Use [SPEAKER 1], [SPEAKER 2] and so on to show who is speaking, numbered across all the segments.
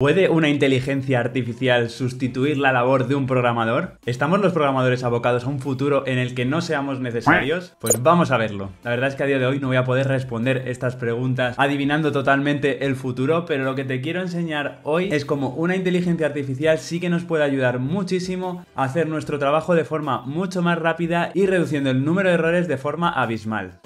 [SPEAKER 1] ¿Puede una inteligencia artificial sustituir la labor de un programador? ¿Estamos los programadores abocados a un futuro en el que no seamos necesarios? Pues vamos a verlo. La verdad es que a día de hoy no voy a poder responder estas preguntas adivinando totalmente el futuro, pero lo que te quiero enseñar hoy es cómo una inteligencia artificial sí que nos puede ayudar muchísimo a hacer nuestro trabajo de forma mucho más rápida y reduciendo el número de errores de forma abismal.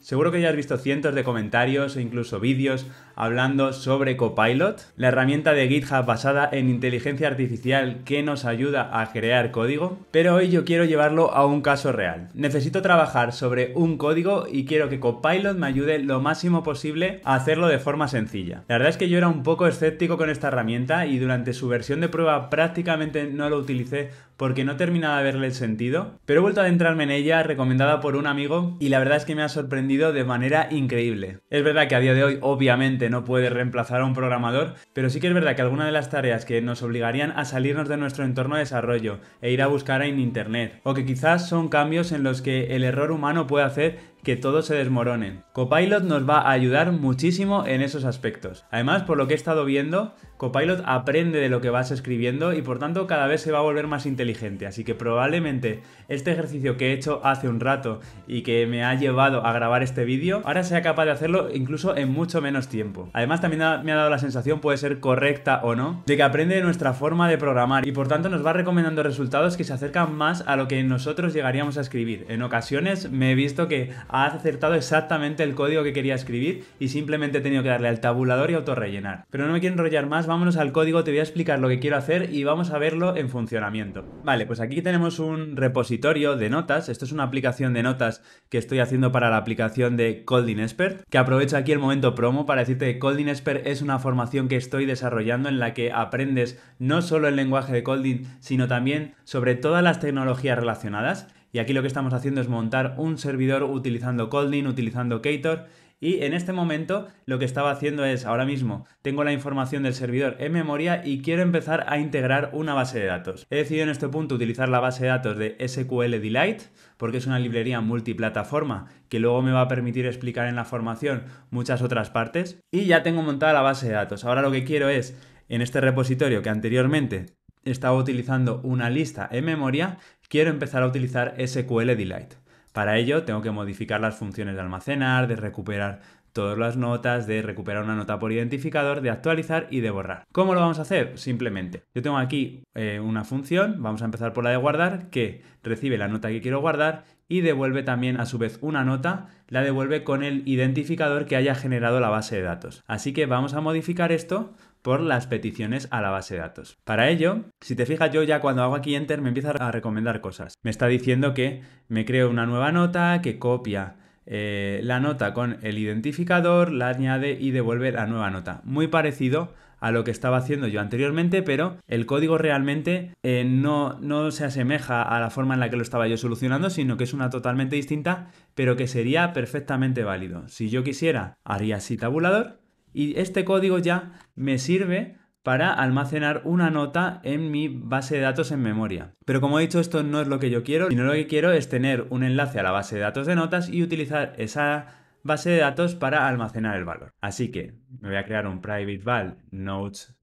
[SPEAKER 1] Seguro que ya has visto cientos de comentarios e incluso vídeos hablando sobre Copilot, la herramienta de GitHub basada en inteligencia artificial que nos ayuda a crear código, pero hoy yo quiero llevarlo a un caso real. Necesito trabajar sobre un código y quiero que Copilot me ayude lo máximo posible a hacerlo de forma sencilla. La verdad es que yo era un poco escéptico con esta herramienta y durante su versión de prueba prácticamente no lo utilicé porque no terminaba de verle el sentido, pero he vuelto a adentrarme en ella recomendada por un amigo y la verdad es que me ha sorprendido de manera increíble. Es verdad que a día de hoy obviamente no puede reemplazar a un programador, pero sí que es verdad que algunas de las tareas que nos obligarían a salirnos de nuestro entorno de desarrollo e ir a buscar en Internet, o que quizás son cambios en los que el error humano puede hacer que todo se desmoronen. Copilot nos va a ayudar muchísimo en esos aspectos. Además, por lo que he estado viendo, Copilot aprende de lo que vas escribiendo y por tanto cada vez se va a volver más inteligente. Así que probablemente este ejercicio que he hecho hace un rato y que me ha llevado a grabar este vídeo, ahora sea capaz de hacerlo incluso en mucho menos tiempo. Además también me ha dado la sensación, puede ser correcta o no, de que aprende nuestra forma de programar y por tanto nos va recomendando resultados que se acercan más a lo que nosotros llegaríamos a escribir. En ocasiones me he visto que has acertado exactamente el código que quería escribir y simplemente he tenido que darle al tabulador y autorrellenar. Pero no me quiero enrollar más, vámonos al código, te voy a explicar lo que quiero hacer y vamos a verlo en funcionamiento. Vale, pues aquí tenemos un repositorio de notas, esto es una aplicación de notas que estoy haciendo para la aplicación de Coding Expert, que aprovecho aquí el momento promo para decirte que Coding Expert es una formación que estoy desarrollando en la que aprendes no solo el lenguaje de Colding, sino también sobre todas las tecnologías relacionadas y aquí lo que estamos haciendo es montar un servidor utilizando Coldin, utilizando Ktor y en este momento lo que estaba haciendo es, ahora mismo tengo la información del servidor en memoria y quiero empezar a integrar una base de datos. He decidido en este punto utilizar la base de datos de SQL Delight porque es una librería multiplataforma que luego me va a permitir explicar en la formación muchas otras partes. Y ya tengo montada la base de datos. Ahora lo que quiero es, en este repositorio que anteriormente estaba utilizando una lista en memoria, quiero empezar a utilizar SQL Delight. Para ello tengo que modificar las funciones de almacenar, de recuperar todas las notas, de recuperar una nota por identificador, de actualizar y de borrar. ¿Cómo lo vamos a hacer? Simplemente, yo tengo aquí eh, una función, vamos a empezar por la de guardar, que recibe la nota que quiero guardar y devuelve también a su vez una nota, la devuelve con el identificador que haya generado la base de datos. Así que vamos a modificar esto por las peticiones a la base de datos. Para ello, si te fijas yo ya cuando hago aquí enter me empieza a recomendar cosas. Me está diciendo que me creo una nueva nota, que copia eh, la nota con el identificador, la añade y devuelve la nueva nota. Muy parecido a lo que estaba haciendo yo anteriormente, pero el código realmente eh, no, no se asemeja a la forma en la que lo estaba yo solucionando, sino que es una totalmente distinta, pero que sería perfectamente válido. Si yo quisiera, haría así tabulador y este código ya me sirve para almacenar una nota en mi base de datos en memoria. Pero como he dicho, esto no es lo que yo quiero, sino lo que quiero es tener un enlace a la base de datos de notas y utilizar esa base de datos para almacenar el valor. Así que me voy a crear un private val notes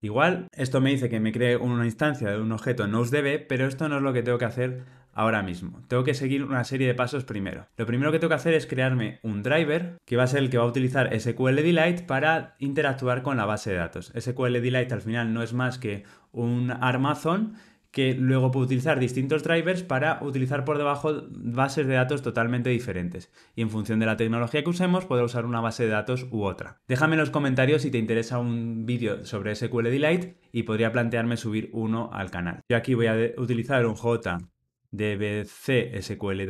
[SPEAKER 1] Igual, esto me dice que me cree una instancia de un objeto notes pero esto no es lo que tengo que hacer ahora mismo. Tengo que seguir una serie de pasos primero. Lo primero que tengo que hacer es crearme un driver que va a ser el que va a utilizar SQL Delight para interactuar con la base de datos. SQL Delight al final no es más que un Amazon que luego puede utilizar distintos drivers para utilizar por debajo bases de datos totalmente diferentes. Y en función de la tecnología que usemos, podré usar una base de datos u otra. Déjame en los comentarios si te interesa un vídeo sobre SQL Delight y podría plantearme subir uno al canal. Yo aquí voy a utilizar un J dbc SQL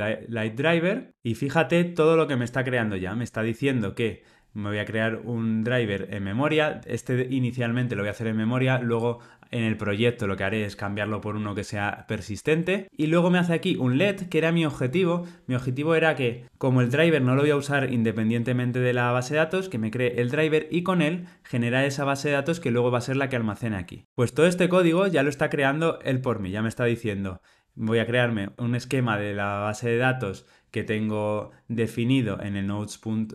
[SPEAKER 1] Driver y fíjate todo lo que me está creando ya. Me está diciendo que me voy a crear un driver en memoria. Este inicialmente lo voy a hacer en memoria, luego en el proyecto lo que haré es cambiarlo por uno que sea persistente. Y luego me hace aquí un LED, que era mi objetivo. Mi objetivo era que, como el driver no lo voy a usar independientemente de la base de datos, que me cree el driver y con él genera esa base de datos que luego va a ser la que almacena aquí. Pues todo este código ya lo está creando él por mí, ya me está diciendo voy a crearme un esquema de la base de datos que tengo definido en el nodes.sq,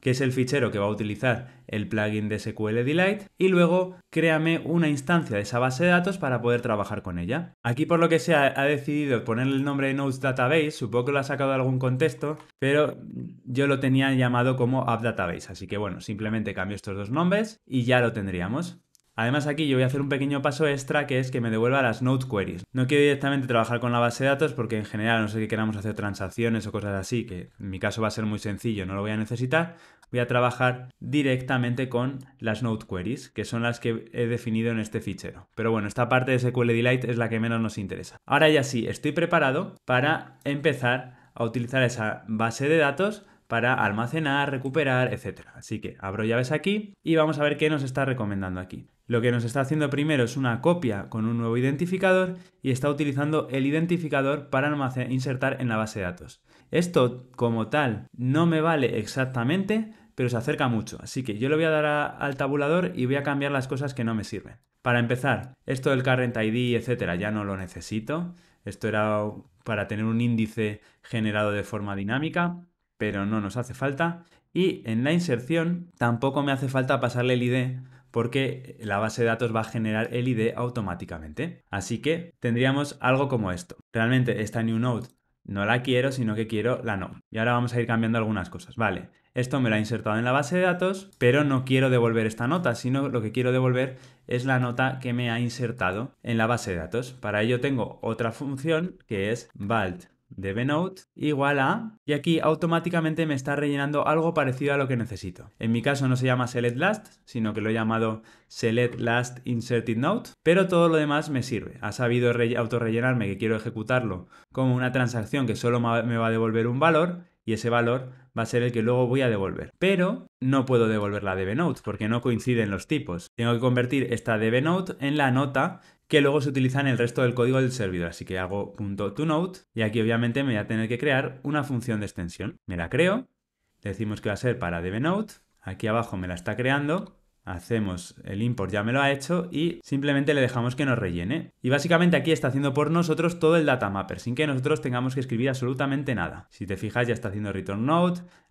[SPEAKER 1] que es el fichero que va a utilizar el plugin de SQL Delight, y luego créame una instancia de esa base de datos para poder trabajar con ella. Aquí por lo que sea ha, decidido ponerle el nombre de Nodes Database, supongo que lo ha sacado de algún contexto, pero yo lo tenía llamado como App Database, así que bueno, simplemente cambio estos dos nombres y ya lo tendríamos. Además aquí yo voy a hacer un pequeño paso extra que es que me devuelva las node queries. No quiero directamente trabajar con la base de datos porque en general no sé que queramos hacer transacciones o cosas así, que en mi caso va a ser muy sencillo, no lo voy a necesitar. Voy a trabajar directamente con las node queries, que son las que he definido en este fichero. Pero bueno, esta parte de SQL Delight es la que menos nos interesa. Ahora ya sí, estoy preparado para empezar a utilizar esa base de datos para almacenar, recuperar, etc. Así que abro llaves aquí y vamos a ver qué nos está recomendando aquí. Lo que nos está haciendo primero es una copia con un nuevo identificador y está utilizando el identificador para insertar en la base de datos. Esto como tal no me vale exactamente, pero se acerca mucho, así que yo lo voy a dar al tabulador y voy a cambiar las cosas que no me sirven. Para empezar, esto del current ID, etcétera, ya no lo necesito. Esto era para tener un índice generado de forma dinámica, pero no nos hace falta. Y en la inserción tampoco me hace falta pasarle el ID porque la base de datos va a generar el ID automáticamente. Así que tendríamos algo como esto. Realmente esta new note no la quiero, sino que quiero la no. Y ahora vamos a ir cambiando algunas cosas. Vale, esto me lo ha insertado en la base de datos, pero no quiero devolver esta nota, sino lo que quiero devolver es la nota que me ha insertado en la base de datos. Para ello tengo otra función que es vault de igual a... Y aquí automáticamente me está rellenando algo parecido a lo que necesito. En mi caso no se llama select last, sino que lo he llamado select last pero todo lo demás me sirve. Ha sabido autorrellenarme que quiero ejecutarlo como una transacción que solo me va a devolver un valor y ese valor va a ser el que luego voy a devolver. Pero no puedo devolver la DBNote porque no coinciden los tipos. Tengo que convertir esta DBNote en la nota que luego se utiliza en el resto del código del servidor. Así que hago .toNote y aquí obviamente me voy a tener que crear una función de extensión. Me la creo, decimos que va a ser para dbNote, aquí abajo me la está creando hacemos el import, ya me lo ha hecho, y simplemente le dejamos que nos rellene. Y básicamente aquí está haciendo por nosotros todo el data mapper, sin que nosotros tengamos que escribir absolutamente nada. Si te fijas, ya está haciendo return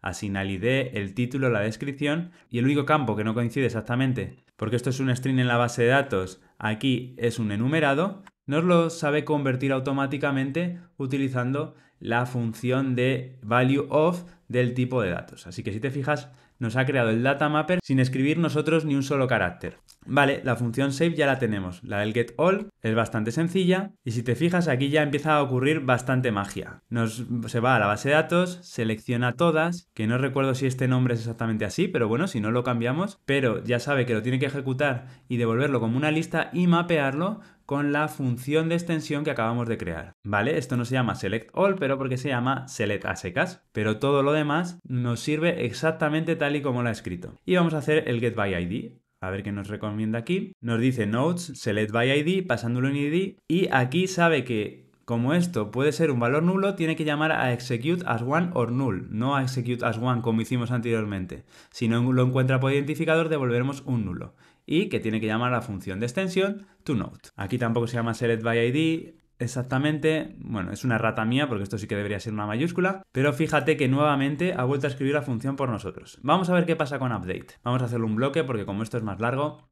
[SPEAKER 1] asigna el ID, el título, la descripción, y el único campo que no coincide exactamente, porque esto es un string en la base de datos, aquí es un enumerado, nos lo sabe convertir automáticamente utilizando la función de value of del tipo de datos. Así que si te fijas, nos ha creado el data mapper sin escribir nosotros ni un solo carácter. Vale, la función save ya la tenemos. La del get all es bastante sencilla y si te fijas aquí ya empieza a ocurrir bastante magia. Nos, se va a la base de datos, selecciona todas, que no recuerdo si este nombre es exactamente así, pero bueno, si no lo cambiamos, pero ya sabe que lo tiene que ejecutar y devolverlo como una lista y mapearlo con la función de extensión que acabamos de crear, ¿vale? Esto no se llama select all, pero porque se llama select secas, pero todo lo demás nos sirve exactamente tal y como lo ha escrito. Y vamos a hacer el get by ID. A ver qué nos recomienda aquí. Nos dice nodes, select by ID, pasándolo en ID. Y aquí sabe que como esto puede ser un valor nulo, tiene que llamar a execute as one or null, no a execute as one como hicimos anteriormente. Si no lo encuentra por identificador, devolveremos un nulo y que tiene que llamar a la función de extensión toNote. Aquí tampoco se llama selectById exactamente, bueno, es una rata mía porque esto sí que debería ser una mayúscula, pero fíjate que nuevamente ha vuelto a escribir la función por nosotros. Vamos a ver qué pasa con update. Vamos a hacer un bloque porque como esto es más largo,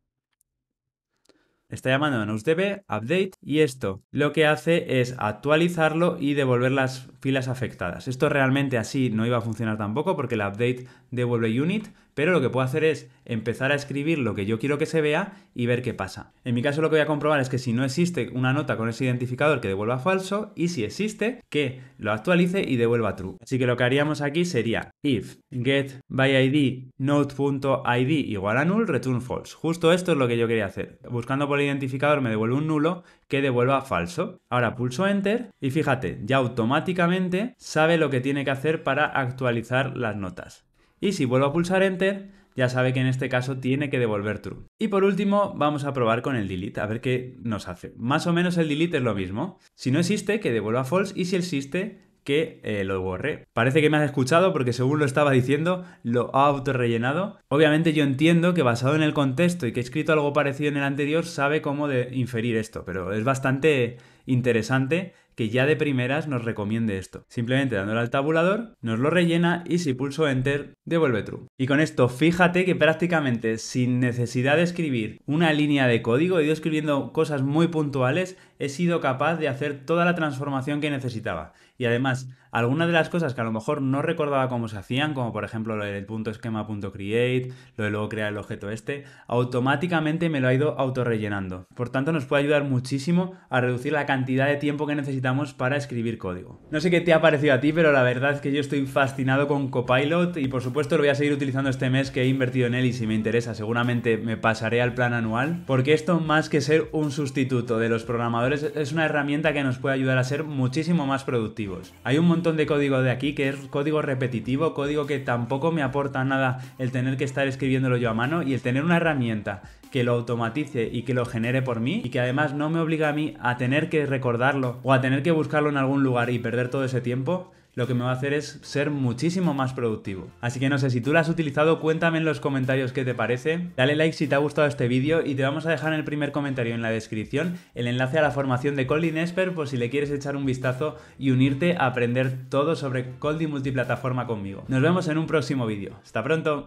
[SPEAKER 1] está llamando a NoseDB, update, y esto lo que hace es actualizarlo y devolver las filas afectadas. Esto realmente así no iba a funcionar tampoco porque el update devuelve unit, pero lo que puedo hacer es empezar a escribir lo que yo quiero que se vea y ver qué pasa. En mi caso lo que voy a comprobar es que si no existe una nota con ese identificador que devuelva falso y si existe, que lo actualice y devuelva true. Así que lo que haríamos aquí sería if get by id igual a null return false. Justo esto es lo que yo quería hacer. Buscando por el identificador me devuelve un nulo que devuelva falso. Ahora pulso enter y fíjate, ya automáticamente sabe lo que tiene que hacer para actualizar las notas. Y si vuelvo a pulsar Enter, ya sabe que en este caso tiene que devolver true. Y por último, vamos a probar con el delete, a ver qué nos hace. Más o menos el delete es lo mismo. Si no existe, que devuelva false y si existe, que eh, lo borré. Parece que me has escuchado porque según lo estaba diciendo, lo ha autorrellenado. Obviamente yo entiendo que basado en el contexto y que he escrito algo parecido en el anterior, sabe cómo de inferir esto, pero es bastante interesante que ya de primeras nos recomiende esto. Simplemente dándole al tabulador, nos lo rellena y si pulso Enter, devuelve true. Y con esto, fíjate que prácticamente sin necesidad de escribir una línea de código, he ido escribiendo cosas muy puntuales, he sido capaz de hacer toda la transformación que necesitaba. Y además, algunas de las cosas que a lo mejor no recordaba cómo se hacían, como por ejemplo lo del punto esquema punto create, lo de luego crear el objeto este, automáticamente me lo ha ido autorrellenando. Por tanto, nos puede ayudar muchísimo a reducir la cantidad de tiempo que necesitamos para escribir código. No sé qué te ha parecido a ti, pero la verdad es que yo estoy fascinado con Copilot y por supuesto lo voy a seguir utilizando este mes que he invertido en él y si me interesa seguramente me pasaré al plan anual, porque esto más que ser un sustituto de los programadores es una herramienta que nos puede ayudar a ser muchísimo más productivos. Hay un de código de aquí que es código repetitivo, código que tampoco me aporta nada el tener que estar escribiéndolo yo a mano y el tener una herramienta que lo automatice y que lo genere por mí y que además no me obliga a mí a tener que recordarlo o a tener que buscarlo en algún lugar y perder todo ese tiempo, lo que me va a hacer es ser muchísimo más productivo. Así que no sé, si tú la has utilizado, cuéntame en los comentarios qué te parece. Dale like si te ha gustado este vídeo y te vamos a dejar en el primer comentario en la descripción el enlace a la formación de Colin Esper por si le quieres echar un vistazo y unirte a aprender todo sobre Coldi multiplataforma conmigo. Nos vemos en un próximo vídeo. ¡Hasta pronto!